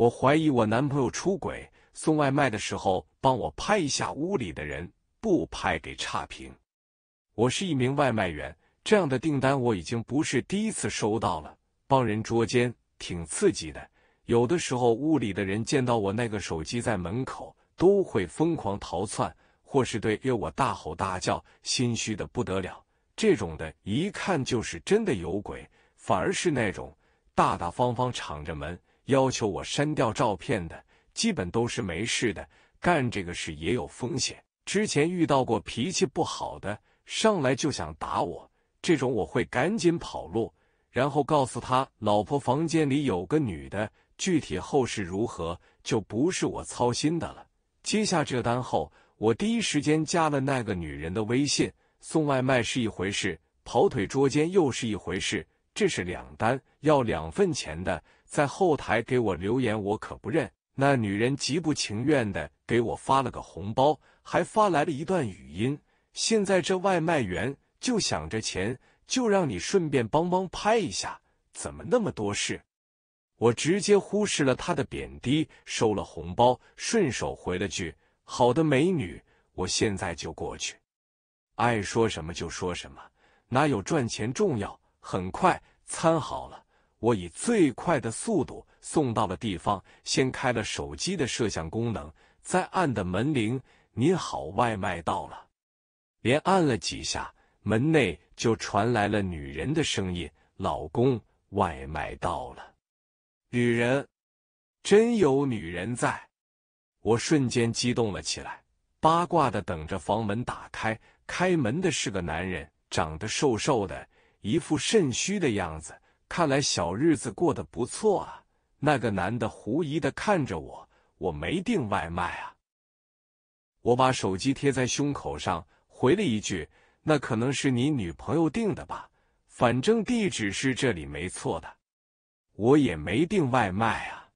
我怀疑我男朋友出轨，送外卖的时候帮我拍一下屋里的人，不拍给差评。我是一名外卖员，这样的订单我已经不是第一次收到了。帮人捉奸挺刺激的，有的时候屋里的人见到我那个手机在门口，都会疯狂逃窜，或是对约我大吼大叫，心虚的不得了。这种的一看就是真的有鬼，反而是那种大大方方敞着门。要求我删掉照片的，基本都是没事的。干这个事也有风险，之前遇到过脾气不好的，上来就想打我，这种我会赶紧跑路，然后告诉他老婆房间里有个女的。具体后事如何，就不是我操心的了。接下这单后，我第一时间加了那个女人的微信。送外卖是一回事，跑腿捉奸又是一回事，这是两单，要两份钱的。在后台给我留言，我可不认。那女人极不情愿的给我发了个红包，还发来了一段语音。现在这外卖员就想着钱，就让你顺便帮帮拍一下，怎么那么多事？我直接忽视了他的贬低，收了红包，顺手回了句：“好的，美女，我现在就过去。”爱说什么就说什么，哪有赚钱重要？很快，餐好了。我以最快的速度送到了地方，先开了手机的摄像功能，再按的门铃。您好，外卖到了。连按了几下，门内就传来了女人的声音：“老公，外卖到了。”女人，真有女人在，我瞬间激动了起来，八卦的等着房门打开。开门的是个男人，长得瘦瘦的，一副肾虚的样子。看来小日子过得不错啊！那个男的狐疑的看着我，我没订外卖啊。我把手机贴在胸口上，回了一句：“那可能是你女朋友订的吧？反正地址是这里，没错的。”我也没订外卖啊。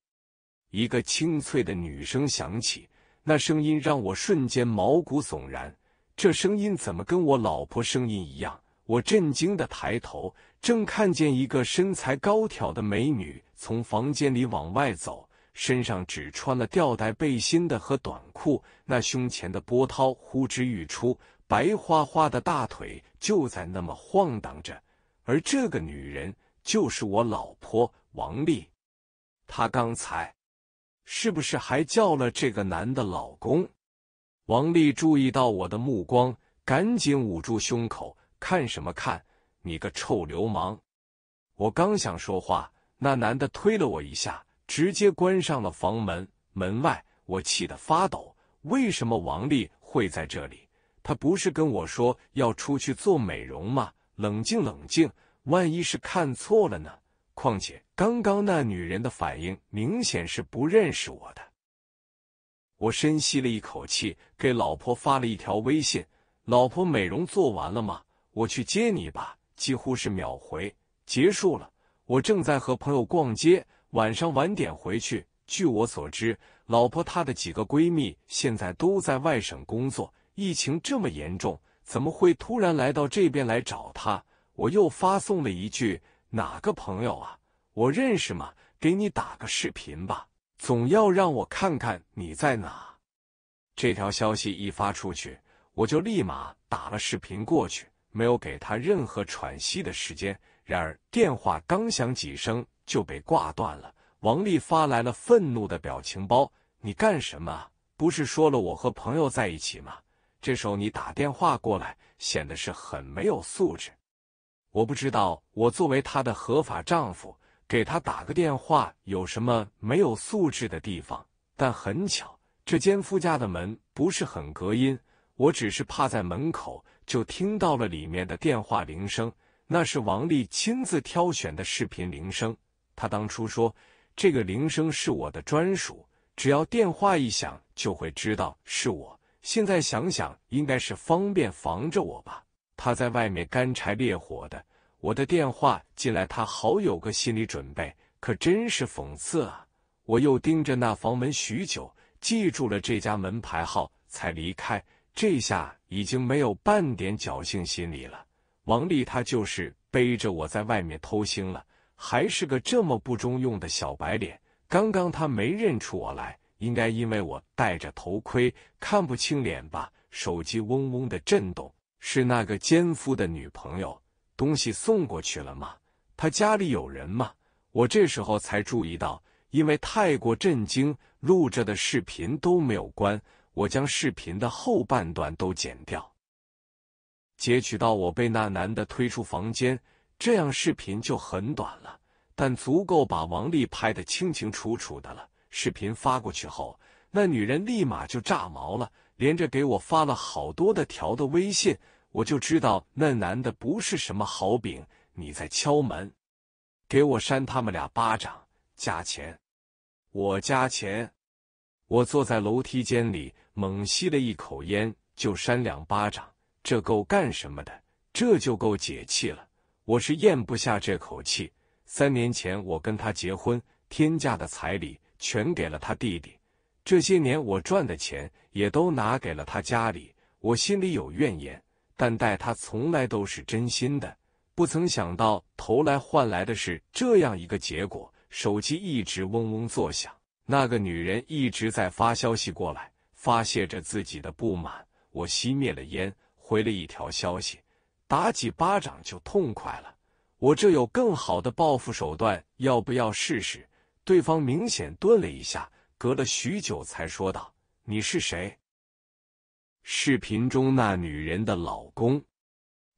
一个清脆的女声响起，那声音让我瞬间毛骨悚然。这声音怎么跟我老婆声音一样？我震惊的抬头，正看见一个身材高挑的美女从房间里往外走，身上只穿了吊带背心的和短裤，那胸前的波涛呼之欲出，白花花的大腿就在那么晃荡着。而这个女人就是我老婆王丽，她刚才是不是还叫了这个男的老公？王丽注意到我的目光，赶紧捂住胸口。看什么看，你个臭流氓！我刚想说话，那男的推了我一下，直接关上了房门。门外，我气得发抖。为什么王丽会在这里？她不是跟我说要出去做美容吗？冷静冷静，万一是看错了呢？况且刚刚那女人的反应明显是不认识我的。我深吸了一口气，给老婆发了一条微信：“老婆，美容做完了吗？”我去接你吧，几乎是秒回。结束了，我正在和朋友逛街，晚上晚点回去。据我所知，老婆她的几个闺蜜现在都在外省工作，疫情这么严重，怎么会突然来到这边来找她？我又发送了一句：“哪个朋友啊？我认识吗？给你打个视频吧，总要让我看看你在哪。”这条消息一发出去，我就立马打了视频过去。没有给他任何喘息的时间。然而，电话刚响几声就被挂断了。王丽发来了愤怒的表情包：“你干什么？不是说了我和朋友在一起吗？这时候你打电话过来，显得是很没有素质。”我不知道，我作为她的合法丈夫，给她打个电话有什么没有素质的地方？但很巧，这奸夫家的门不是很隔音，我只是趴在门口。就听到了里面的电话铃声，那是王丽亲自挑选的视频铃声。她当初说，这个铃声是我的专属，只要电话一响，就会知道是我。现在想想，应该是方便防着我吧。他在外面干柴烈火的，我的电话进来，他好有个心理准备。可真是讽刺啊！我又盯着那房门许久，记住了这家门牌号，才离开。这下。已经没有半点侥幸心理了。王丽，她就是背着我在外面偷腥了，还是个这么不中用的小白脸。刚刚她没认出我来，应该因为我戴着头盔看不清脸吧？手机嗡嗡的震动，是那个奸夫的女朋友。东西送过去了吗？他家里有人吗？我这时候才注意到，因为太过震惊，录着的视频都没有关。我将视频的后半段都剪掉，截取到我被那男的推出房间，这样视频就很短了，但足够把王丽拍得清清楚楚的了。视频发过去后，那女人立马就炸毛了，连着给我发了好多的条的微信。我就知道那男的不是什么好饼。你在敲门，给我扇他们俩巴掌，加钱，我加钱。我坐在楼梯间里，猛吸了一口烟，就扇两巴掌。这够干什么的？这就够解气了。我是咽不下这口气。三年前我跟他结婚，天价的彩礼全给了他弟弟，这些年我赚的钱也都拿给了他家里。我心里有怨言，但待他从来都是真心的。不曾想到，头来换来的是这样一个结果。手机一直嗡嗡作响。那个女人一直在发消息过来，发泄着自己的不满。我熄灭了烟，回了一条消息：“打几巴掌就痛快了。”我这有更好的报复手段，要不要试试？对方明显顿了一下，隔了许久才说道：“你是谁？”视频中那女人的老公。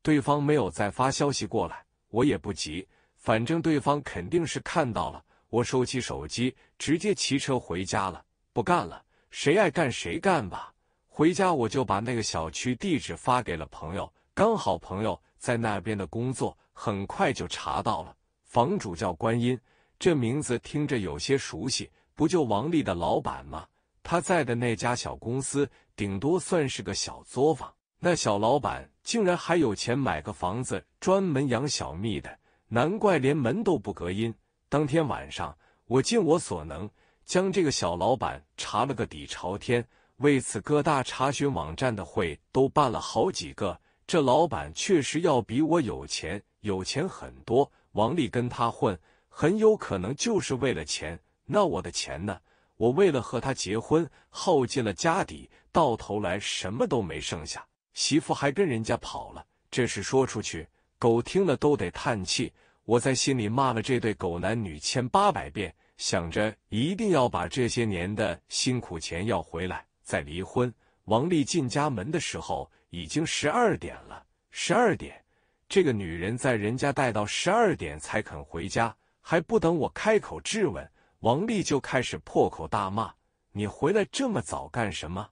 对方没有再发消息过来，我也不急，反正对方肯定是看到了。我收起手机，直接骑车回家了。不干了，谁爱干谁干吧。回家我就把那个小区地址发给了朋友，刚好朋友在那边的工作，很快就查到了。房主叫观音，这名字听着有些熟悉，不就王丽的老板吗？他在的那家小公司，顶多算是个小作坊。那小老板竟然还有钱买个房子，专门养小蜜的，难怪连门都不隔音。当天晚上，我尽我所能将这个小老板查了个底朝天，为此各大查询网站的会都办了好几个。这老板确实要比我有钱，有钱很多。王丽跟他混，很有可能就是为了钱。那我的钱呢？我为了和他结婚，耗尽了家底，到头来什么都没剩下，媳妇还跟人家跑了。这事说出去，狗听了都得叹气。我在心里骂了这对狗男女千八百遍，想着一定要把这些年的辛苦钱要回来，再离婚。王丽进家门的时候已经十二点了。十二点，这个女人在人家待到十二点才肯回家，还不等我开口质问，王丽就开始破口大骂：“你回来这么早干什么？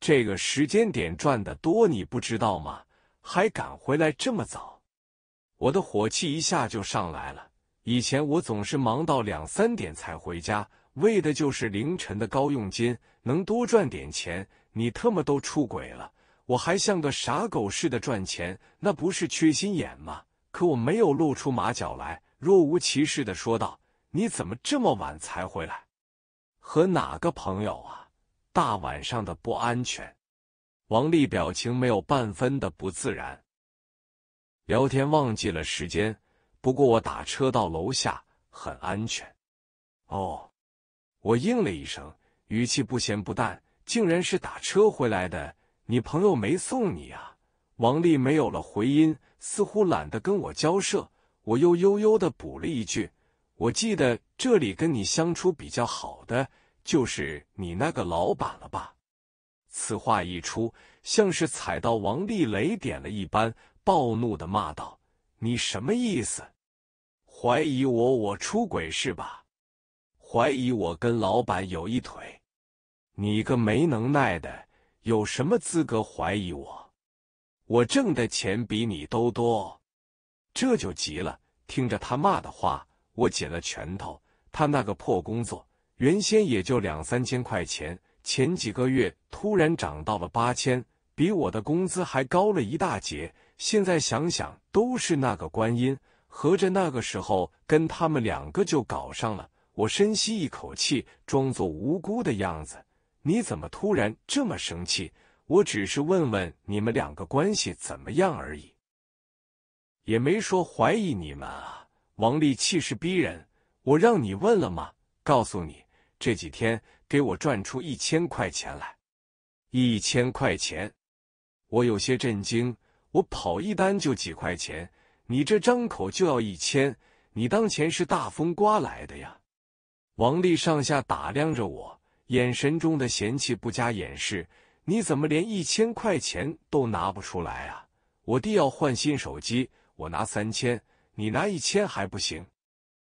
这个时间点赚的多，你不知道吗？还敢回来这么早？”我的火气一下就上来了。以前我总是忙到两三点才回家，为的就是凌晨的高佣金，能多赚点钱。你特么都出轨了，我还像个傻狗似的赚钱，那不是缺心眼吗？可我没有露出马脚来，若无其事的说道：“你怎么这么晚才回来？和哪个朋友啊？大晚上的不安全。”王丽表情没有半分的不自然。聊天忘记了时间，不过我打车到楼下很安全。哦，我应了一声，语气不咸不淡，竟然是打车回来的。你朋友没送你啊？王丽没有了回音，似乎懒得跟我交涉。我又悠悠的补了一句：“我记得这里跟你相处比较好的，就是你那个老板了吧？”此话一出，像是踩到王丽雷点了一般。暴怒的骂道：“你什么意思？怀疑我我出轨是吧？怀疑我跟老板有一腿？你个没能耐的，有什么资格怀疑我？我挣的钱比你都多，这就急了。听着，他骂的话，我紧了拳头。他那个破工作，原先也就两三千块钱，前几个月突然涨到了八千，比我的工资还高了一大截。”现在想想，都是那个观音，合着那个时候跟他们两个就搞上了。我深吸一口气，装作无辜的样子。你怎么突然这么生气？我只是问问你们两个关系怎么样而已，也没说怀疑你们啊。王丽气势逼人，我让你问了吗？告诉你，这几天给我赚出一千块钱来，一千块钱。我有些震惊。我跑一单就几块钱，你这张口就要一千，你当钱是大风刮来的呀？王丽上下打量着我，眼神中的嫌弃不加掩饰。你怎么连一千块钱都拿不出来啊？我弟要换新手机，我拿三千，你拿一千还不行？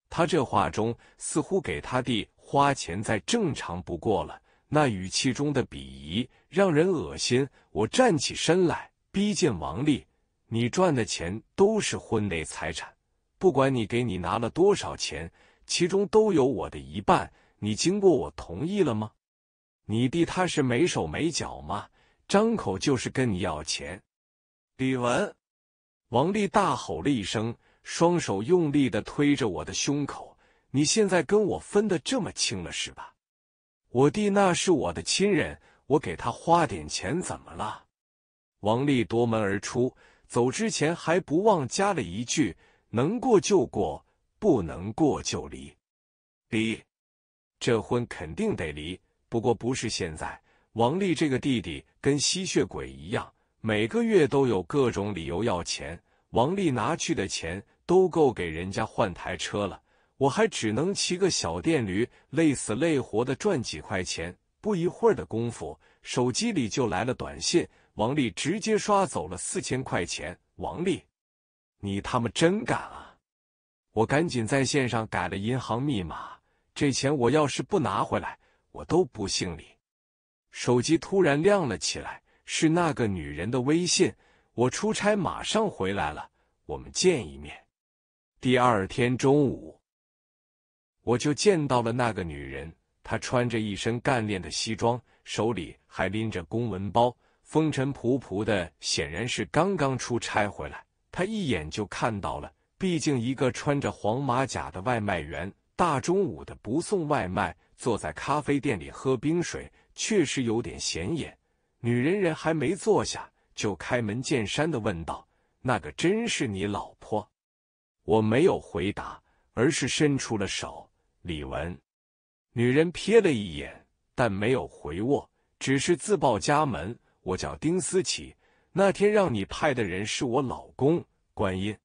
他这话中似乎给他弟花钱再正常不过了，那语气中的鄙夷让人恶心。我站起身来。逼近王丽，你赚的钱都是婚内财产，不管你给你拿了多少钱，其中都有我的一半。你经过我同意了吗？你弟他是没手没脚吗？张口就是跟你要钱？李文，王丽大吼了一声，双手用力的推着我的胸口。你现在跟我分的这么清了是吧？我弟那是我的亲人，我给他花点钱怎么了？王丽夺门而出，走之前还不忘加了一句：“能过就过，不能过就离。”离，这婚肯定得离，不过不是现在。王丽这个弟弟跟吸血鬼一样，每个月都有各种理由要钱。王丽拿去的钱都够给人家换台车了，我还只能骑个小电驴，累死累活的赚几块钱。不一会儿的功夫，手机里就来了短信。王丽直接刷走了四千块钱。王丽，你他妈真敢啊！我赶紧在线上改了银行密码。这钱我要是不拿回来，我都不姓李。手机突然亮了起来，是那个女人的微信。我出差马上回来了，我们见一面。第二天中午，我就见到了那个女人。她穿着一身干练的西装，手里还拎着公文包。风尘仆仆的，显然是刚刚出差回来。他一眼就看到了，毕竟一个穿着黄马甲的外卖员，大中午的不送外卖，坐在咖啡店里喝冰水，确实有点显眼。女人人还没坐下，就开门见山的问道：“那个真是你老婆？”我没有回答，而是伸出了手。李文，女人瞥了一眼，但没有回握，只是自报家门。我叫丁思琪，那天让你派的人是我老公观音，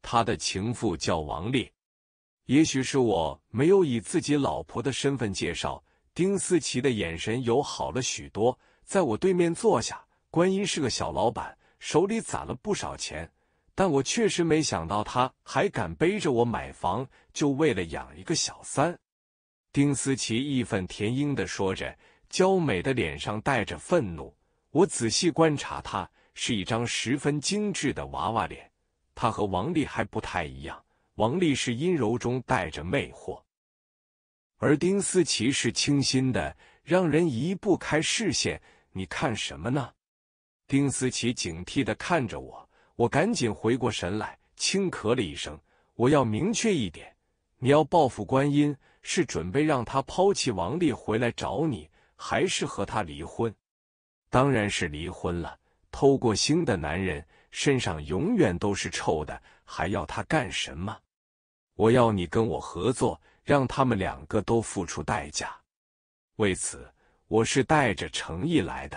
他的情妇叫王丽。也许是我没有以自己老婆的身份介绍，丁思琪的眼神友好了许多，在我对面坐下。观音是个小老板，手里攒了不少钱，但我确实没想到他还敢背着我买房，就为了养一个小三。丁思琪义愤填膺地说着，娇美的脸上带着愤怒。我仔细观察，她是一张十分精致的娃娃脸。她和王丽还不太一样，王丽是阴柔中带着魅惑，而丁思琪是清新的，让人移不开视线。你看什么呢？丁思琪警惕的看着我，我赶紧回过神来，轻咳了一声。我要明确一点，你要报复观音，是准备让她抛弃王丽回来找你，还是和她离婚？当然是离婚了。偷过腥的男人身上永远都是臭的，还要他干什么？我要你跟我合作，让他们两个都付出代价。为此，我是带着诚意来的。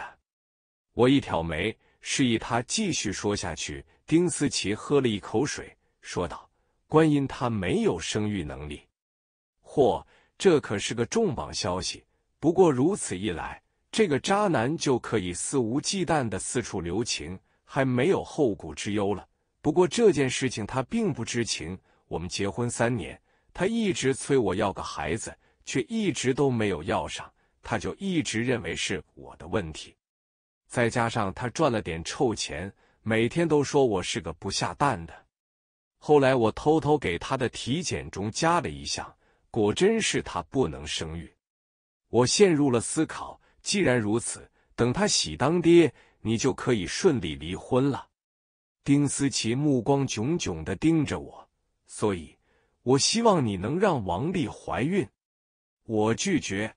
我一挑眉，示意他继续说下去。丁思琪喝了一口水，说道：“观音他没有生育能力。”嚯，这可是个重磅消息。不过如此一来，这个渣男就可以肆无忌惮的四处留情，还没有后顾之忧了。不过这件事情他并不知情。我们结婚三年，他一直催我要个孩子，却一直都没有要上，他就一直认为是我的问题。再加上他赚了点臭钱，每天都说我是个不下蛋的。后来我偷偷给他的体检中加了一项，果真是他不能生育。我陷入了思考。既然如此，等他喜当爹，你就可以顺利离婚了。丁思琪目光炯炯的盯着我，所以，我希望你能让王丽怀孕。我拒绝，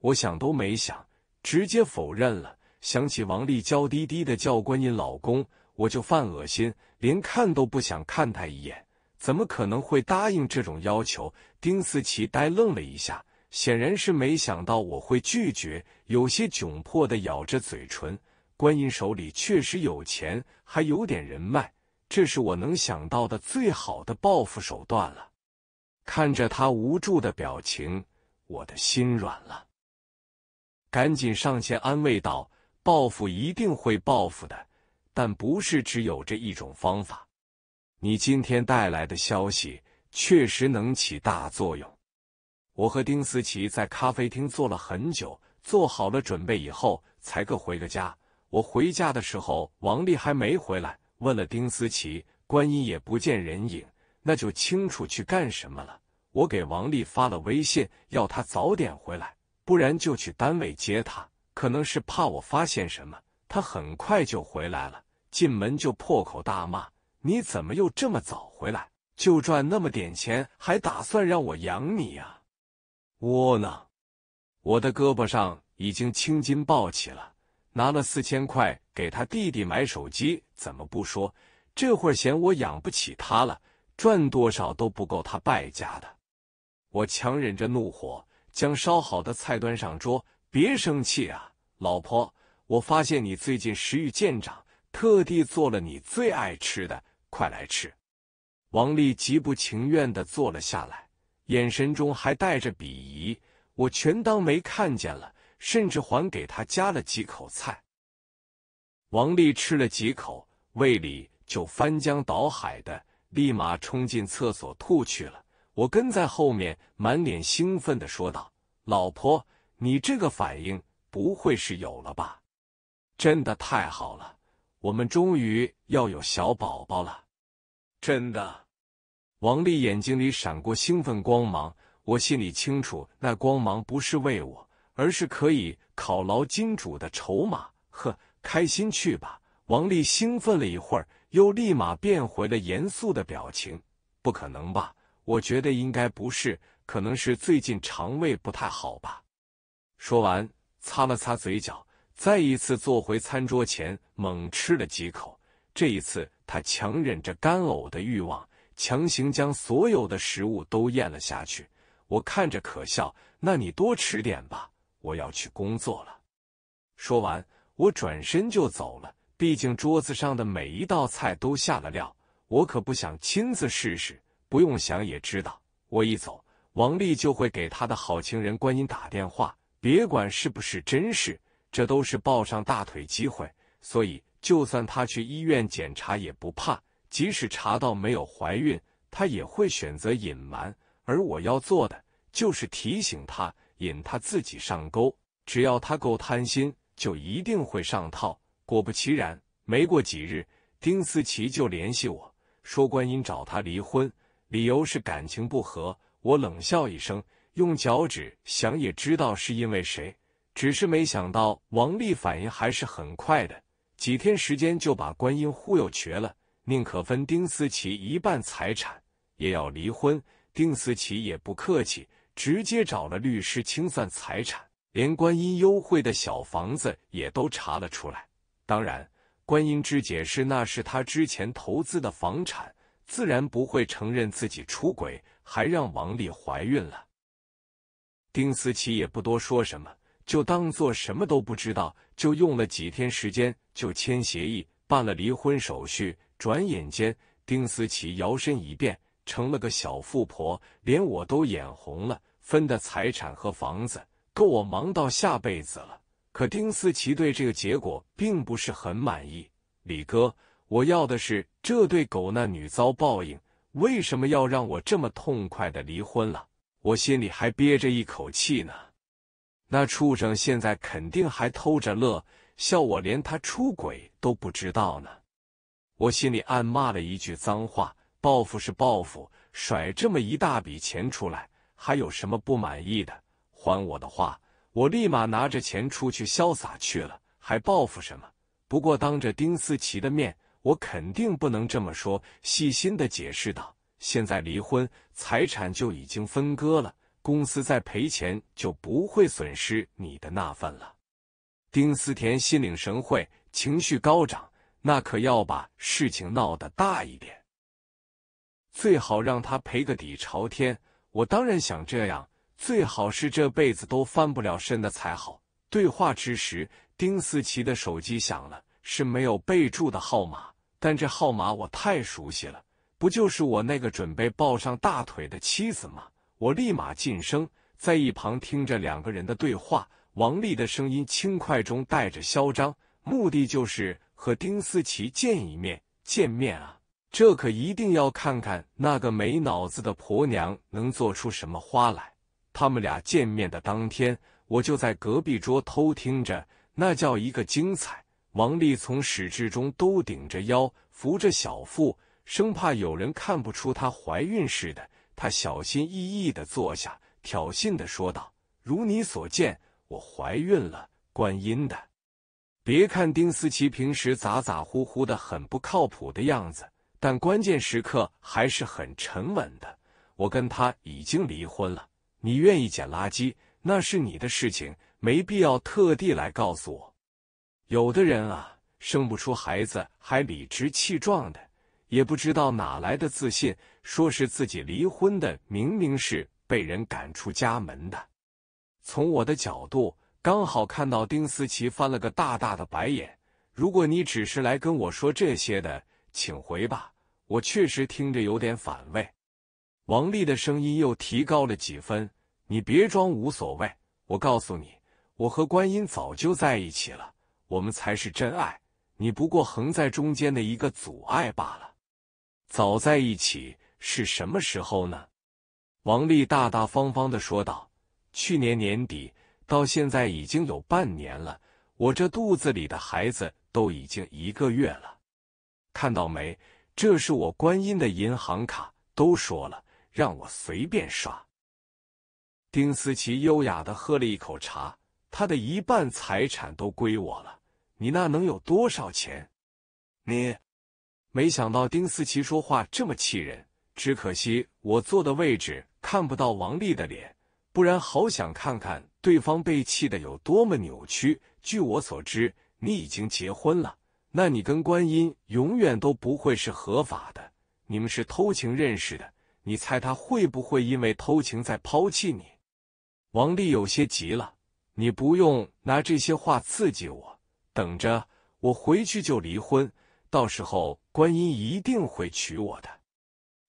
我想都没想，直接否认了。想起王丽娇滴滴的叫观音老公，我就犯恶心，连看都不想看她一眼。怎么可能会答应这种要求？丁思琪呆愣了一下。显然是没想到我会拒绝，有些窘迫的咬着嘴唇。观音手里确实有钱，还有点人脉，这是我能想到的最好的报复手段了。看着他无助的表情，我的心软了，赶紧上前安慰道：“报复一定会报复的，但不是只有这一种方法。你今天带来的消息确实能起大作用。”我和丁思琪在咖啡厅坐了很久，做好了准备以后才各回各家。我回家的时候，王丽还没回来，问了丁思琪，观音也不见人影，那就清楚去干什么了。我给王丽发了微信，要她早点回来，不然就去单位接她。可能是怕我发现什么，她很快就回来了，进门就破口大骂：“你怎么又这么早回来？就赚那么点钱，还打算让我养你呀？”窝囊！我的胳膊上已经青筋暴起了。拿了四千块给他弟弟买手机，怎么不说？这会儿嫌我养不起他了，赚多少都不够他败家的。我强忍着怒火，将烧好的菜端上桌。别生气啊，老婆。我发现你最近食欲渐长，特地做了你最爱吃的，快来吃。王丽极不情愿地坐了下来。眼神中还带着鄙夷，我全当没看见了，甚至还给他夹了几口菜。王丽吃了几口，胃里就翻江倒海的，立马冲进厕所吐去了。我跟在后面，满脸兴奋的说道：“老婆，你这个反应不会是有了吧？真的太好了，我们终于要有小宝宝了！真的。”王丽眼睛里闪过兴奋光芒，我心里清楚，那光芒不是为我，而是可以犒劳金主的筹码。呵，开心去吧！王丽兴奋了一会儿，又立马变回了严肃的表情。不可能吧？我觉得应该不是，可能是最近肠胃不太好吧？说完，擦了擦嘴角，再一次坐回餐桌前，猛吃了几口。这一次，他强忍着干呕的欲望。强行将所有的食物都咽了下去，我看着可笑。那你多吃点吧，我要去工作了。说完，我转身就走了。毕竟桌子上的每一道菜都下了料，我可不想亲自试试。不用想也知道，我一走，王丽就会给他的好情人观音打电话。别管是不是真事，这都是抱上大腿机会。所以，就算他去医院检查，也不怕。即使查到没有怀孕，她也会选择隐瞒。而我要做的就是提醒她，引她自己上钩。只要她够贪心，就一定会上套。果不其然，没过几日，丁思琪就联系我说观音找她离婚，理由是感情不和。我冷笑一声，用脚趾想也知道是因为谁。只是没想到王丽反应还是很快的，几天时间就把观音忽悠瘸了。宁可分丁思琪一半财产，也要离婚。丁思琪也不客气，直接找了律师清算财产，连观音优惠的小房子也都查了出来。当然，观音之解释那是他之前投资的房产，自然不会承认自己出轨，还让王丽怀孕了。丁思琪也不多说什么，就当做什么都不知道，就用了几天时间就签协议，办了离婚手续。转眼间，丁思琪摇身一变成了个小富婆，连我都眼红了。分的财产和房子够我忙到下辈子了。可丁思琪对这个结果并不是很满意。李哥，我要的是这对狗男女遭报应，为什么要让我这么痛快的离婚了？我心里还憋着一口气呢。那畜生现在肯定还偷着乐，笑我连他出轨都不知道呢。我心里暗骂了一句脏话，报复是报复，甩这么一大笔钱出来，还有什么不满意的？还我的话，我立马拿着钱出去潇洒去了，还报复什么？不过当着丁思琪的面，我肯定不能这么说，细心的解释道：“现在离婚，财产就已经分割了，公司再赔钱就不会损失你的那份了。”丁思甜心领神会，情绪高涨。那可要把事情闹得大一点，最好让他赔个底朝天。我当然想这样，最好是这辈子都翻不了身的才好。对话之时，丁思琪的手机响了，是没有备注的号码，但这号码我太熟悉了，不就是我那个准备抱上大腿的妻子吗？我立马晋升，在一旁听着两个人的对话。王丽的声音轻快中带着嚣张，目的就是。和丁思琪见一面，见面啊，这可一定要看看那个没脑子的婆娘能做出什么花来。他们俩见面的当天，我就在隔壁桌偷听着，那叫一个精彩。王丽从始至终都顶着腰，扶着小腹，生怕有人看不出她怀孕似的。她小心翼翼的坐下，挑衅的说道：“如你所见，我怀孕了，观音的。”别看丁思琪平时咋咋呼呼的、很不靠谱的样子，但关键时刻还是很沉稳的。我跟他已经离婚了，你愿意捡垃圾那是你的事情，没必要特地来告诉我。有的人啊，生不出孩子还理直气壮的，也不知道哪来的自信，说是自己离婚的，明明是被人赶出家门的。从我的角度。刚好看到丁思琪翻了个大大的白眼。如果你只是来跟我说这些的，请回吧，我确实听着有点反胃。王丽的声音又提高了几分：“你别装无所谓，我告诉你，我和观音早就在一起了，我们才是真爱，你不过横在中间的一个阻碍罢了。”早在一起是什么时候呢？王丽大大方方的说道：“去年年底。”到现在已经有半年了，我这肚子里的孩子都已经一个月了，看到没？这是我观音的银行卡，都说了让我随便刷。丁思琪优雅的喝了一口茶，她的一半财产都归我了，你那能有多少钱？你没想到丁思琪说话这么气人，只可惜我坐的位置看不到王丽的脸，不然好想看看。对方被气得有多么扭曲？据我所知，你已经结婚了，那你跟观音永远都不会是合法的。你们是偷情认识的，你猜他会不会因为偷情在抛弃你？王丽有些急了，你不用拿这些话刺激我，等着我回去就离婚，到时候观音一定会娶我的。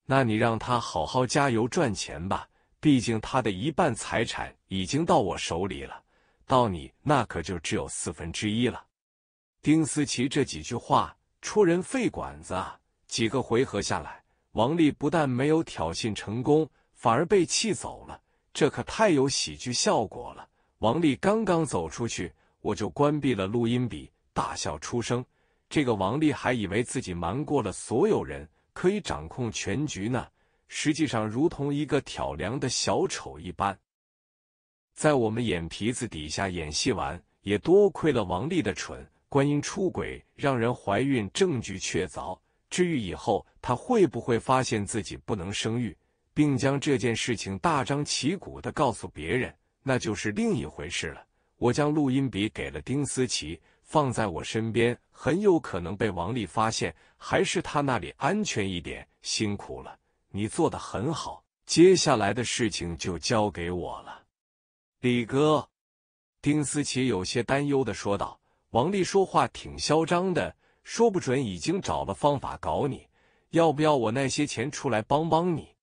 那你让他好好加油赚钱吧。毕竟他的一半财产已经到我手里了，到你那可就只有四分之一了。丁思琪这几句话戳人肺管子啊！几个回合下来，王丽不但没有挑衅成功，反而被气走了，这可太有喜剧效果了。王丽刚刚走出去，我就关闭了录音笔，大笑出声。这个王丽还以为自己瞒过了所有人，可以掌控全局呢。实际上，如同一个挑梁的小丑一般，在我们眼皮子底下演戏完，也多亏了王丽的蠢，观音出轨让人怀孕，证据确凿。至于以后她会不会发现自己不能生育，并将这件事情大张旗鼓的告诉别人，那就是另一回事了。我将录音笔给了丁思琪，放在我身边，很有可能被王丽发现，还是她那里安全一点。辛苦了。你做的很好，接下来的事情就交给我了，李哥。丁思琪有些担忧的说道：“王丽说话挺嚣张的，说不准已经找了方法搞你，要不要我那些钱出来帮帮你？”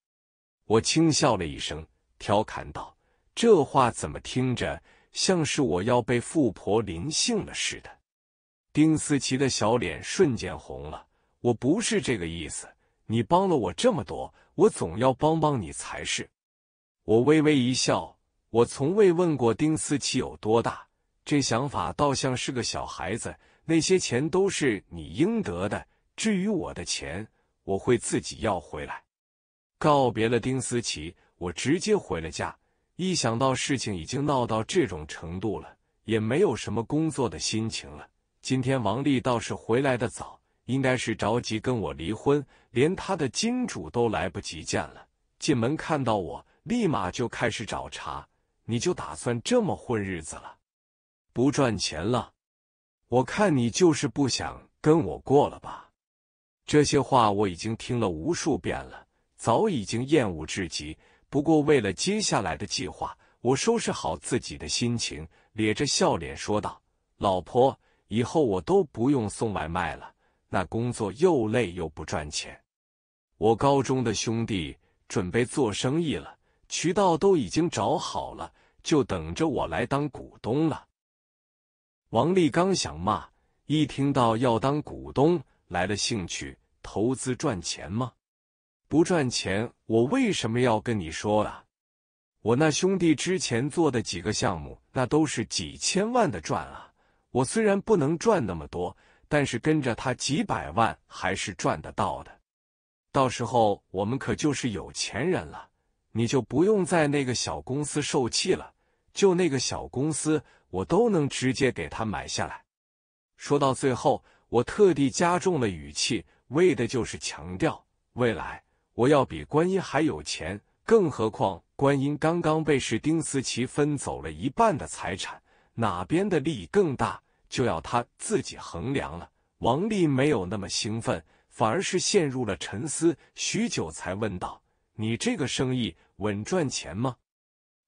我轻笑了一声，调侃道：“这话怎么听着像是我要被富婆临幸了似的？”丁思琪的小脸瞬间红了：“我不是这个意思。”你帮了我这么多，我总要帮帮你才是。我微微一笑，我从未问过丁思琪有多大，这想法倒像是个小孩子。那些钱都是你应得的，至于我的钱，我会自己要回来。告别了丁思琪，我直接回了家。一想到事情已经闹到这种程度了，也没有什么工作的心情了。今天王丽倒是回来的早。应该是着急跟我离婚，连他的金主都来不及见了。进门看到我，立马就开始找茬。你就打算这么混日子了？不赚钱了？我看你就是不想跟我过了吧？这些话我已经听了无数遍了，早已经厌恶至极。不过为了接下来的计划，我收拾好自己的心情，咧着笑脸说道：“老婆，以后我都不用送外卖了。”那工作又累又不赚钱。我高中的兄弟准备做生意了，渠道都已经找好了，就等着我来当股东了。王立刚想骂，一听到要当股东，来了兴趣，投资赚钱吗？不赚钱，我为什么要跟你说啊？我那兄弟之前做的几个项目，那都是几千万的赚啊。我虽然不能赚那么多。但是跟着他几百万还是赚得到的，到时候我们可就是有钱人了，你就不用在那个小公司受气了。就那个小公司，我都能直接给他买下来。说到最后，我特地加重了语气，为的就是强调，未来我要比观音还有钱。更何况观音刚刚被史丁斯奇分走了一半的财产，哪边的利益更大？就要他自己衡量了。王丽没有那么兴奋，反而是陷入了沉思，许久才问道：“你这个生意稳赚钱吗？”“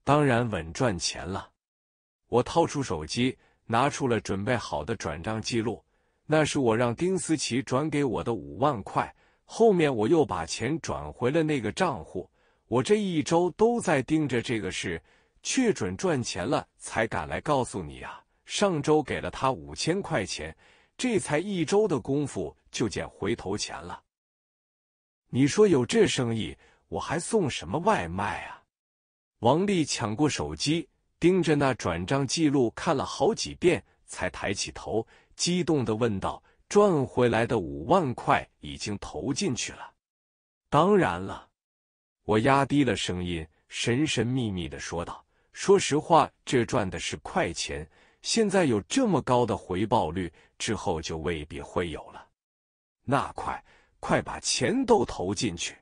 当然稳赚钱了。”我掏出手机，拿出了准备好的转账记录，那是我让丁思琪转给我的五万块，后面我又把钱转回了那个账户。我这一周都在盯着这个事，确准赚钱了才敢来告诉你啊。上周给了他五千块钱，这才一周的功夫就捡回头钱了。你说有这生意，我还送什么外卖啊？王丽抢过手机，盯着那转账记录看了好几遍，才抬起头，激动的问道：“赚回来的五万块已经投进去了？”当然了，我压低了声音，神神秘秘的说道：“说实话，这赚的是快钱。”现在有这么高的回报率，之后就未必会有了。那快快把钱都投进去！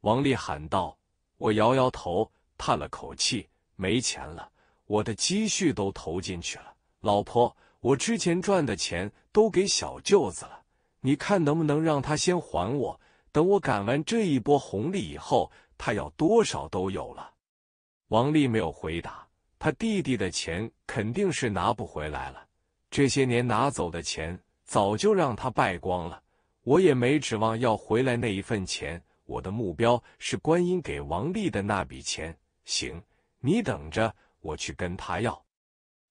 王丽喊道。我摇摇头，叹了口气，没钱了，我的积蓄都投进去了。老婆，我之前赚的钱都给小舅子了，你看能不能让他先还我？等我赶完这一波红利以后，他要多少都有了。王丽没有回答。他弟弟的钱肯定是拿不回来了，这些年拿走的钱早就让他败光了。我也没指望要回来那一份钱，我的目标是观音给王丽的那笔钱。行，你等着，我去跟他要。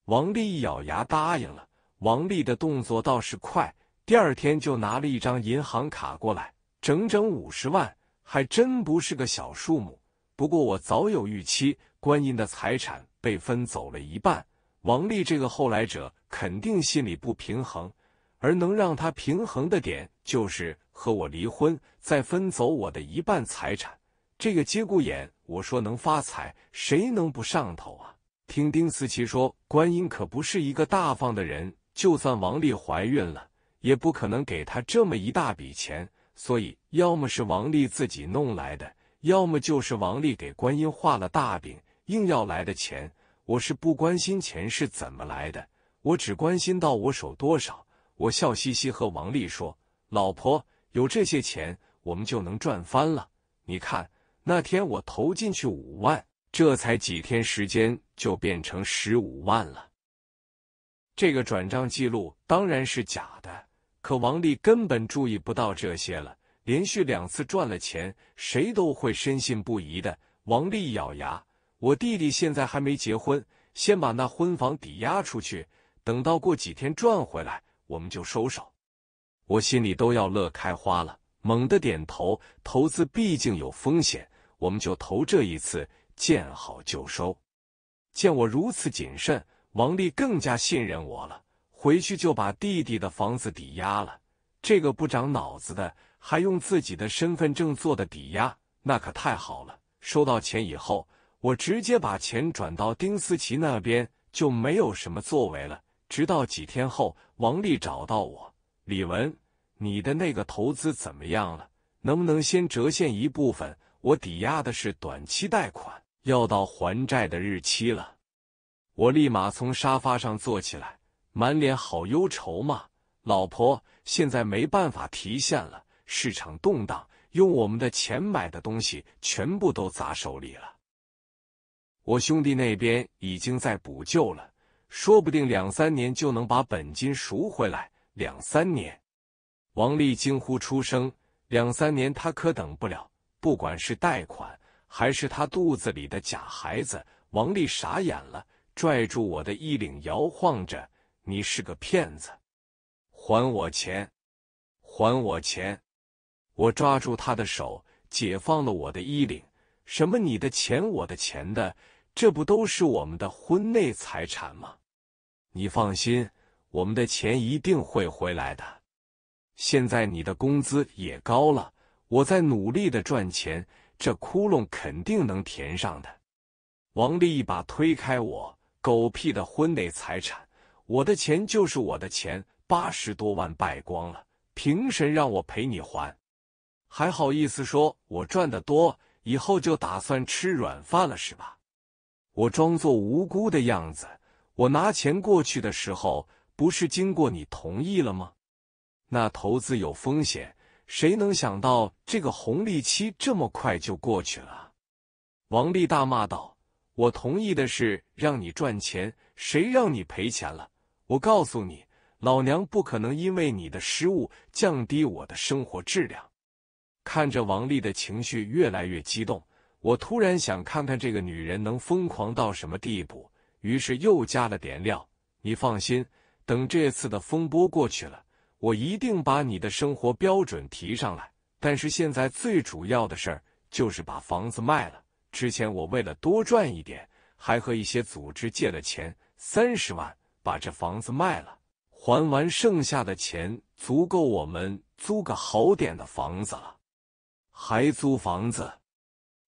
王丽一咬牙答应了。王丽的动作倒是快，第二天就拿了一张银行卡过来，整整五十万，还真不是个小数目。不过我早有预期，观音的财产。被分走了一半，王丽这个后来者肯定心里不平衡，而能让他平衡的点就是和我离婚，再分走我的一半财产。这个节骨眼，我说能发财，谁能不上头啊？听丁思琪说，观音可不是一个大方的人，就算王丽怀孕了，也不可能给她这么一大笔钱。所以，要么是王丽自己弄来的，要么就是王丽给观音画了大饼。硬要来的钱，我是不关心钱是怎么来的，我只关心到我手多少。我笑嘻嘻和王丽说：“老婆，有这些钱，我们就能赚翻了。你看，那天我投进去五万，这才几天时间就变成十五万了。”这个转账记录当然是假的，可王丽根本注意不到这些了。连续两次赚了钱，谁都会深信不疑的。王丽咬牙。我弟弟现在还没结婚，先把那婚房抵押出去，等到过几天赚回来，我们就收手。我心里都要乐开花了，猛地点头。投资毕竟有风险，我们就投这一次，见好就收。见我如此谨慎，王丽更加信任我了。回去就把弟弟的房子抵押了，这个不长脑子的还用自己的身份证做的抵押，那可太好了。收到钱以后。我直接把钱转到丁思琪那边，就没有什么作为了。直到几天后，王丽找到我：“李文，你的那个投资怎么样了？能不能先折现一部分？我抵押的是短期贷款，要到还债的日期了。”我立马从沙发上坐起来，满脸好忧愁嘛。老婆，现在没办法提现了，市场动荡，用我们的钱买的东西全部都砸手里了。我兄弟那边已经在补救了，说不定两三年就能把本金赎回来。两三年！王丽惊呼出声，两三年他可等不了。不管是贷款还是他肚子里的假孩子，王丽傻眼了，拽住我的衣领摇晃着：“你是个骗子！还我钱！还我钱！”我抓住他的手，解放了我的衣领。什么你的钱我的钱的？这不都是我们的婚内财产吗？你放心，我们的钱一定会回来的。现在你的工资也高了，我在努力的赚钱，这窟窿肯定能填上的。王丽一把推开我：“狗屁的婚内财产！我的钱就是我的钱，八十多万败光了，凭什让我陪你还？还好意思说我赚的多，以后就打算吃软饭了是吧？”我装作无辜的样子。我拿钱过去的时候，不是经过你同意了吗？那投资有风险，谁能想到这个红利期这么快就过去了？王丽大骂道：“我同意的是让你赚钱，谁让你赔钱了？我告诉你，老娘不可能因为你的失误降低我的生活质量。”看着王丽的情绪越来越激动。我突然想看看这个女人能疯狂到什么地步，于是又加了点料。你放心，等这次的风波过去了，我一定把你的生活标准提上来。但是现在最主要的事儿就是把房子卖了。之前我为了多赚一点，还和一些组织借了钱三十万，把这房子卖了，还完剩下的钱足够我们租个好点的房子了。还租房子？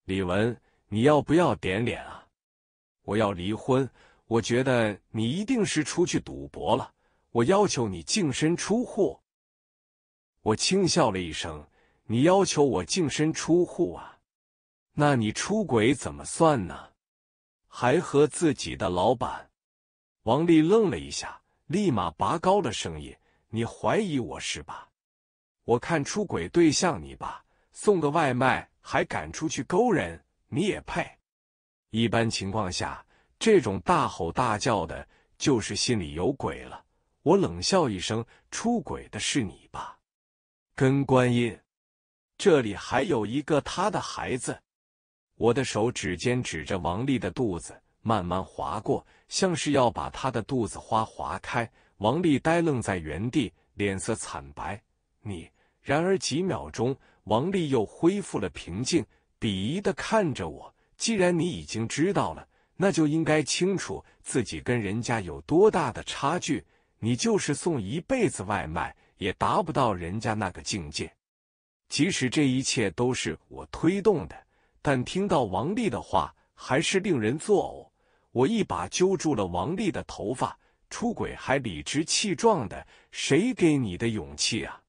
李文，你要不要点脸啊？我要离婚，我觉得你一定是出去赌博了。我要求你净身出户。我轻笑了一声，你要求我净身出户啊？那你出轨怎么算呢？还和自己的老板？王丽愣了一下，立马拔高了声音：“你怀疑我是吧？我看出轨对象你吧，送个外卖。”还敢出去勾人，你也配？一般情况下，这种大吼大叫的，就是心里有鬼了。我冷笑一声：“出轨的是你吧？”跟观音，这里还有一个他的孩子。我的手指尖指着王丽的肚子，慢慢划过，像是要把她的肚子花划开。王丽呆愣在原地，脸色惨白。你……然而几秒钟。王丽又恢复了平静，鄙夷的看着我。既然你已经知道了，那就应该清楚自己跟人家有多大的差距。你就是送一辈子外卖，也达不到人家那个境界。即使这一切都是我推动的，但听到王丽的话，还是令人作呕。我一把揪住了王丽的头发，出轨还理直气壮的，谁给你的勇气啊？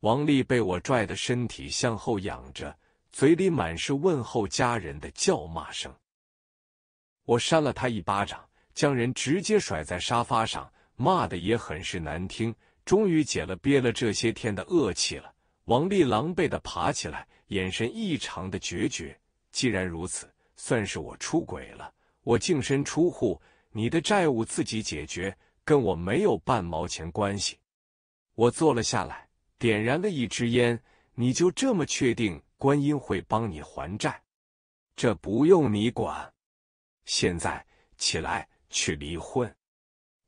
王丽被我拽的身体向后仰着，嘴里满是问候家人的叫骂声。我扇了他一巴掌，将人直接甩在沙发上，骂的也很是难听。终于解了憋了这些天的恶气了。王丽狼狈的爬起来，眼神异常的决绝。既然如此，算是我出轨了。我净身出户，你的债务自己解决，跟我没有半毛钱关系。我坐了下来。点燃了一支烟，你就这么确定观音会帮你还债？这不用你管。现在起来去离婚，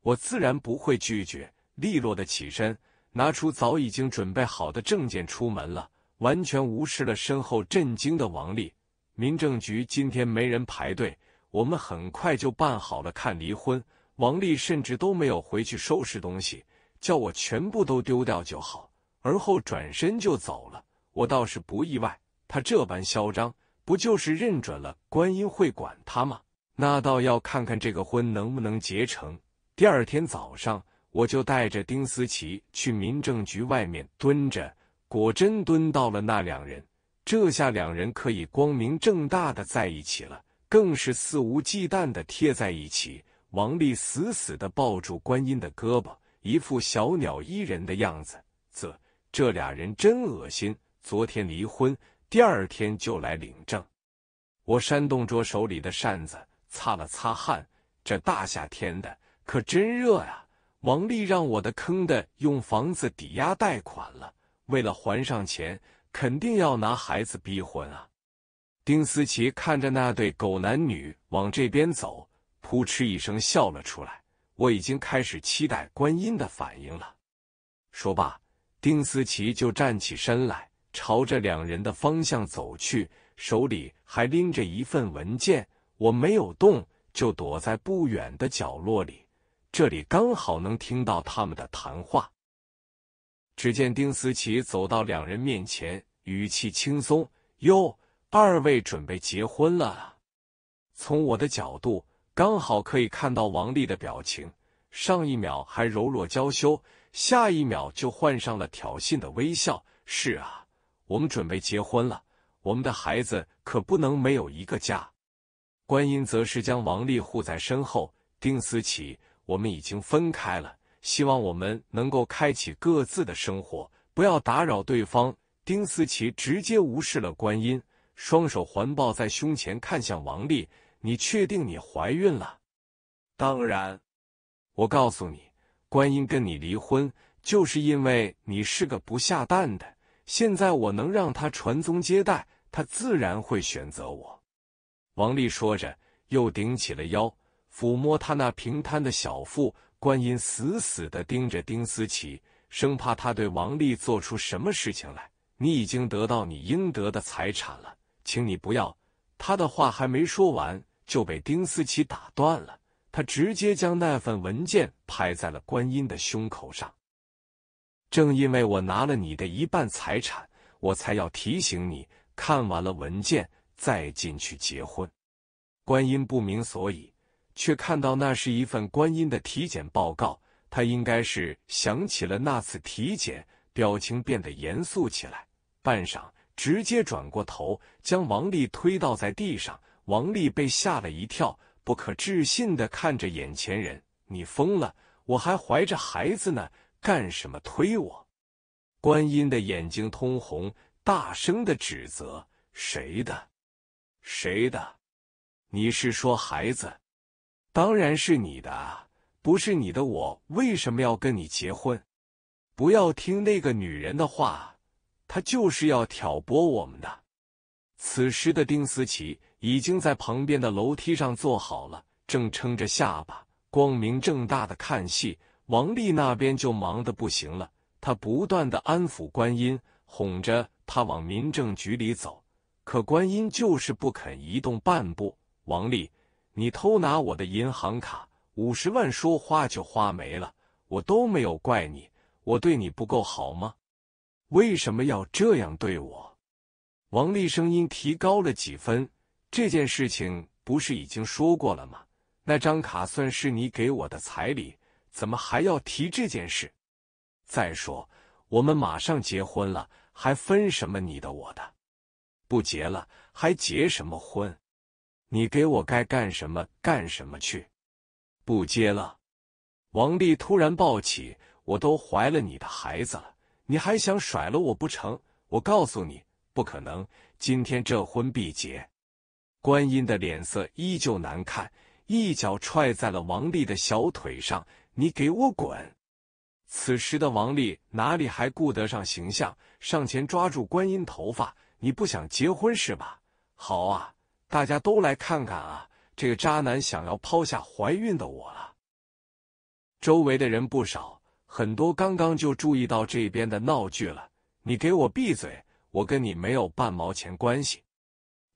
我自然不会拒绝。利落的起身，拿出早已经准备好的证件，出门了，完全无视了身后震惊的王丽。民政局今天没人排队，我们很快就办好了。看离婚，王丽甚至都没有回去收拾东西，叫我全部都丢掉就好。而后转身就走了，我倒是不意外，他这般嚣张，不就是认准了观音会管他吗？那倒要看看这个婚能不能结成。第二天早上，我就带着丁思琪去民政局外面蹲着，果真蹲到了那两人。这下两人可以光明正大的在一起了，更是肆无忌惮的贴在一起。王丽死死的抱住观音的胳膊，一副小鸟依人的样子。啧。这俩人真恶心！昨天离婚，第二天就来领证。我扇动着手里的扇子，擦了擦汗。这大夏天的，可真热啊！王丽让我的坑的用房子抵押贷款了，为了还上钱，肯定要拿孩子逼婚啊！丁思琪看着那对狗男女往这边走，扑哧一声笑了出来。我已经开始期待观音的反应了。说罢。丁思琪就站起身来，朝着两人的方向走去，手里还拎着一份文件。我没有动，就躲在不远的角落里，这里刚好能听到他们的谈话。只见丁思琪走到两人面前，语气轻松：“哟，二位准备结婚了？”从我的角度，刚好可以看到王丽的表情，上一秒还柔弱娇羞。下一秒就换上了挑衅的微笑。是啊，我们准备结婚了，我们的孩子可不能没有一个家。观音则是将王丽护在身后。丁思琪，我们已经分开了，希望我们能够开启各自的生活，不要打扰对方。丁思琪直接无视了观音，双手环抱在胸前，看向王丽：“你确定你怀孕了？”“当然。”“我告诉你。”观音跟你离婚，就是因为你是个不下蛋的。现在我能让他传宗接代，他自然会选择我。王丽说着，又顶起了腰，抚摸他那平坦的小腹。观音死死的盯着丁思琪，生怕他对王丽做出什么事情来。你已经得到你应得的财产了，请你不要。他的话还没说完，就被丁思琪打断了。他直接将那份文件拍在了观音的胸口上。正因为我拿了你的一半财产，我才要提醒你，看完了文件再进去结婚。观音不明所以，却看到那是一份观音的体检报告。他应该是想起了那次体检，表情变得严肃起来。半晌，直接转过头，将王丽推倒在地上。王丽被吓了一跳。不可置信的看着眼前人，你疯了？我还怀着孩子呢，干什么推我？观音的眼睛通红，大声的指责：“谁的？谁的？你是说孩子？当然是你的，不是你的，我为什么要跟你结婚？不要听那个女人的话，她就是要挑拨我们的。”此时的丁思琪。已经在旁边的楼梯上坐好了，正撑着下巴，光明正大的看戏。王丽那边就忙得不行了，她不断的安抚观音，哄着她往民政局里走，可观音就是不肯移动半步。王丽，你偷拿我的银行卡，五十万说花就花没了，我都没有怪你，我对你不够好吗？为什么要这样对我？王丽声音提高了几分。这件事情不是已经说过了吗？那张卡算是你给我的彩礼，怎么还要提这件事？再说我们马上结婚了，还分什么你的我的？不结了还结什么婚？你给我该干什么干什么去！不结了！王丽突然抱起：“我都怀了你的孩子了，你还想甩了我不成？我告诉你，不可能！今天这婚必结！”观音的脸色依旧难看，一脚踹在了王丽的小腿上。“你给我滚！”此时的王丽哪里还顾得上形象，上前抓住观音头发。“你不想结婚是吧？”“好啊，大家都来看看啊，这个渣男想要抛下怀孕的我了。”周围的人不少，很多刚刚就注意到这边的闹剧了。“你给我闭嘴，我跟你没有半毛钱关系。”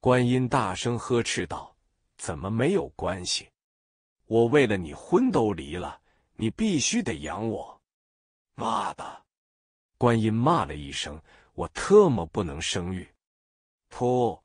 观音大声呵斥道：“怎么没有关系？我为了你婚都离了，你必须得养我！”妈的！观音骂了一声：“我特么不能生育！”噗！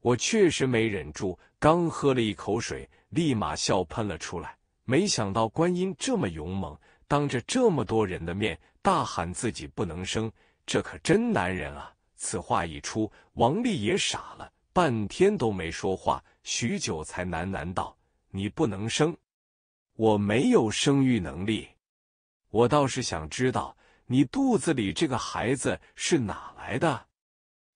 我确实没忍住，刚喝了一口水，立马笑喷了出来。没想到观音这么勇猛，当着这么多人的面大喊自己不能生，这可真男人啊！此话一出，王丽也傻了。半天都没说话，许久才喃喃道：“你不能生，我没有生育能力。我倒是想知道你肚子里这个孩子是哪来的。”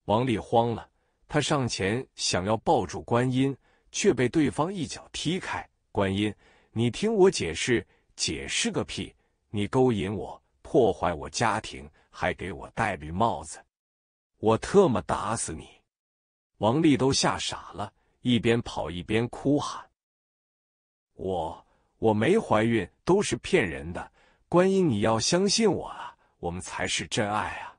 王丽慌了，他上前想要抱住观音，却被对方一脚踢开。观音，你听我解释，解释个屁！你勾引我，破坏我家庭，还给我戴绿帽子，我特么打死你！王丽都吓傻了，一边跑一边哭喊：“我我没怀孕，都是骗人的！观音，你要相信我啊，我们才是真爱啊！”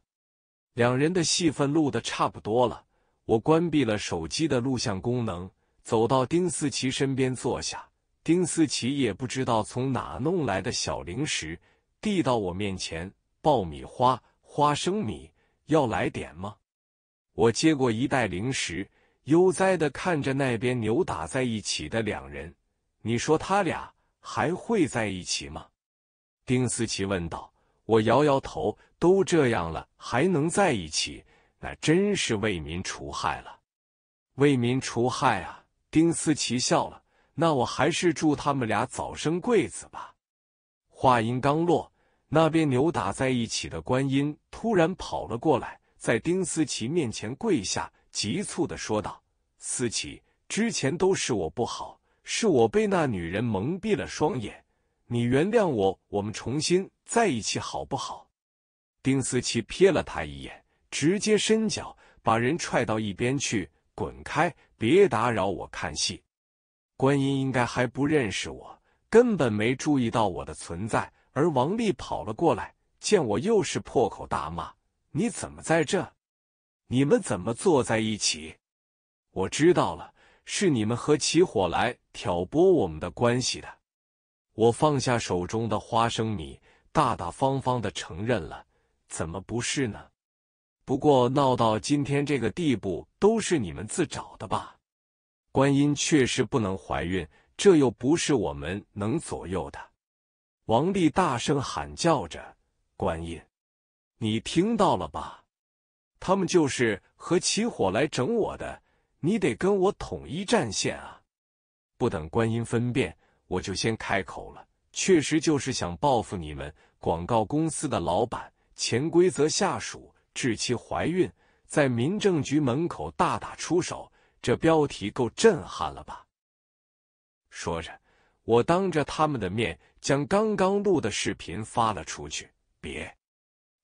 两人的戏份录的差不多了，我关闭了手机的录像功能，走到丁思琪身边坐下。丁思琪也不知道从哪弄来的小零食，递到我面前：“爆米花、花生米，要来点吗？”我接过一袋零食，悠哉的看着那边扭打在一起的两人。你说他俩还会在一起吗？丁思琪问道。我摇摇头，都这样了还能在一起？那真是为民除害了。为民除害啊！丁思琪笑了。那我还是祝他们俩早生贵子吧。话音刚落，那边扭打在一起的观音突然跑了过来。在丁思琪面前跪下，急促的说道：“思琪，之前都是我不好，是我被那女人蒙蔽了双眼，你原谅我，我们重新在一起好不好？”丁思琪瞥了他一眼，直接伸脚把人踹到一边去，滚开，别打扰我看戏。观音应该还不认识我，根本没注意到我的存在。而王丽跑了过来，见我又是破口大骂。你怎么在这？你们怎么坐在一起？我知道了，是你们和起火来挑拨我们的关系的。我放下手中的花生米，大大方方的承认了。怎么不是呢？不过闹到今天这个地步，都是你们自找的吧？观音确实不能怀孕，这又不是我们能左右的。王丽大声喊叫着：“观音！”你听到了吧？他们就是和起火来整我的，你得跟我统一战线啊！不等观音分辨，我就先开口了。确实就是想报复你们广告公司的老板，潜规则下属，致其怀孕，在民政局门口大打出手。这标题够震撼了吧？说着，我当着他们的面将刚刚录的视频发了出去。别。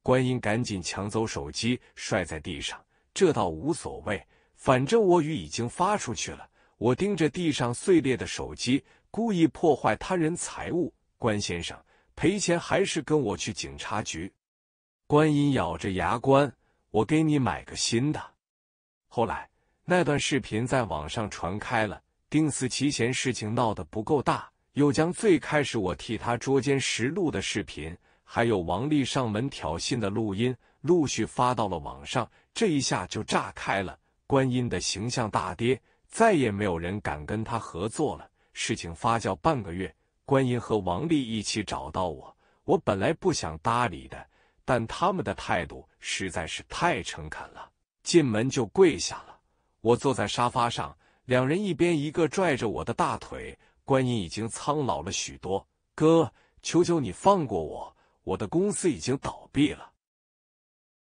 观音赶紧抢走手机，摔在地上。这倒无所谓，反正我语已经发出去了。我盯着地上碎裂的手机，故意破坏他人财物。关先生，赔钱还是跟我去警察局？观音咬着牙关：“我给你买个新的。”后来，那段视频在网上传开了。丁思琪嫌事情闹得不够大，又将最开始我替他捉奸实录的视频。还有王丽上门挑衅的录音陆续发到了网上，这一下就炸开了，观音的形象大跌，再也没有人敢跟他合作了。事情发酵半个月，观音和王丽一起找到我，我本来不想搭理的，但他们的态度实在是太诚恳了，进门就跪下了。我坐在沙发上，两人一边一个拽着我的大腿。观音已经苍老了许多，哥，求求你放过我。我的公司已经倒闭了，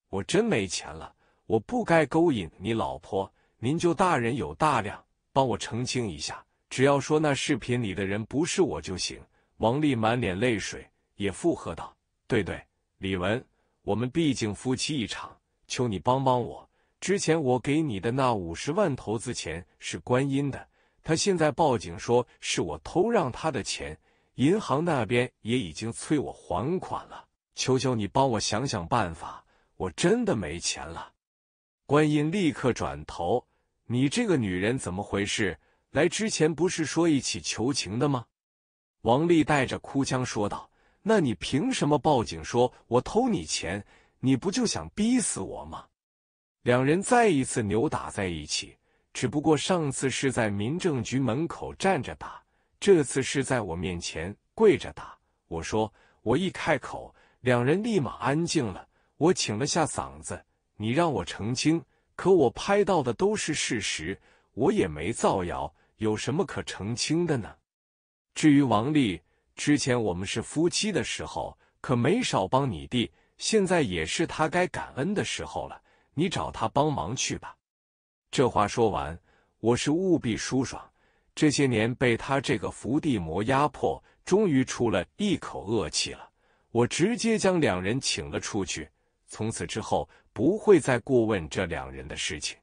我真没钱了。我不该勾引你老婆，您就大人有大量，帮我澄清一下，只要说那视频里的人不是我就行。王丽满脸泪水也附和道：“对对，李文，我们毕竟夫妻一场，求你帮帮我。之前我给你的那五十万投资钱是观音的，他现在报警说是我偷让他的钱。”银行那边也已经催我还款了，求求你帮我想想办法，我真的没钱了。观音立刻转头：“你这个女人怎么回事？来之前不是说一起求情的吗？”王丽带着哭腔说道：“那你凭什么报警说我偷你钱？你不就想逼死我吗？”两人再一次扭打在一起，只不过上次是在民政局门口站着打。这次是在我面前跪着打，我说我一开口，两人立马安静了。我请了下嗓子，你让我澄清，可我拍到的都是事实，我也没造谣，有什么可澄清的呢？至于王丽，之前我们是夫妻的时候，可没少帮你弟，现在也是他该感恩的时候了，你找他帮忙去吧。这话说完，我是务必舒爽。这些年被他这个伏地魔压迫，终于出了一口恶气了。我直接将两人请了出去，从此之后不会再过问这两人的事情。